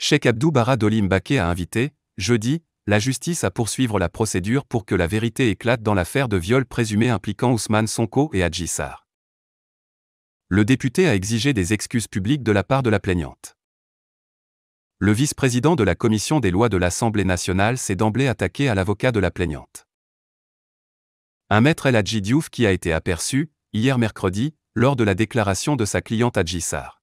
Cheikh Abdou Bara Dolim Baké a invité, jeudi, la justice à poursuivre la procédure pour que la vérité éclate dans l'affaire de viol présumé impliquant Ousmane Sonko et Adjissar. Le député a exigé des excuses publiques de la part de la plaignante. Le vice-président de la commission des lois de l'Assemblée nationale s'est d'emblée attaqué à l'avocat de la plaignante. Un maître El Hadji qui a été aperçu, hier mercredi, lors de la déclaration de sa cliente Adjissar.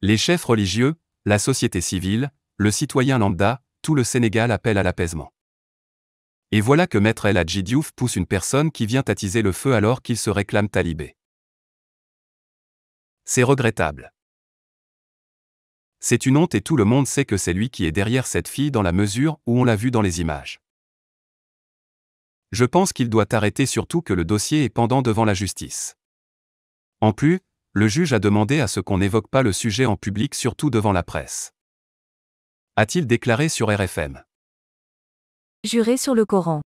Les chefs religieux, la société civile, le citoyen lambda, tout le Sénégal appelle à l'apaisement. Et voilà que Maître El Hadji pousse une personne qui vient attiser le feu alors qu'il se réclame talibé. C'est regrettable. C'est une honte et tout le monde sait que c'est lui qui est derrière cette fille dans la mesure où on l'a vu dans les images. Je pense qu'il doit arrêter surtout que le dossier est pendant devant la justice. En plus, le juge a demandé à ce qu'on n'évoque pas le sujet en public surtout devant la presse. A-t-il déclaré sur RFM Juré sur le Coran.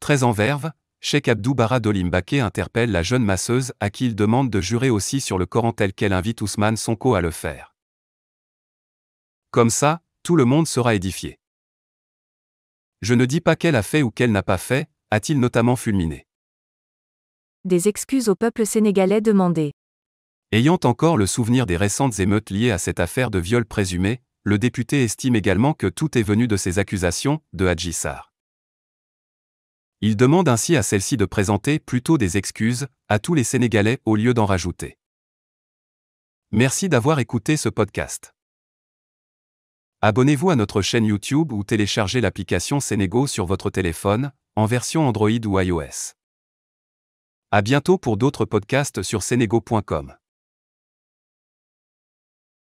Très en verve, Sheikh Abdou Bara interpelle la jeune masseuse à qui il demande de jurer aussi sur le Coran tel qu'elle invite Ousmane Sonko à le faire. Comme ça, tout le monde sera édifié. Je ne dis pas qu'elle a fait ou qu'elle n'a pas fait, a-t-il notamment fulminé. Des excuses au peuple sénégalais demandées. Ayant encore le souvenir des récentes émeutes liées à cette affaire de viol présumé, le député estime également que tout est venu de ces accusations de Hadjissar. Il demande ainsi à celle-ci de présenter plutôt des excuses à tous les Sénégalais au lieu d'en rajouter. Merci d'avoir écouté ce podcast. Abonnez-vous à notre chaîne YouTube ou téléchargez l'application Sénégo sur votre téléphone, en version Android ou iOS. À bientôt pour d'autres podcasts sur sénégo.com.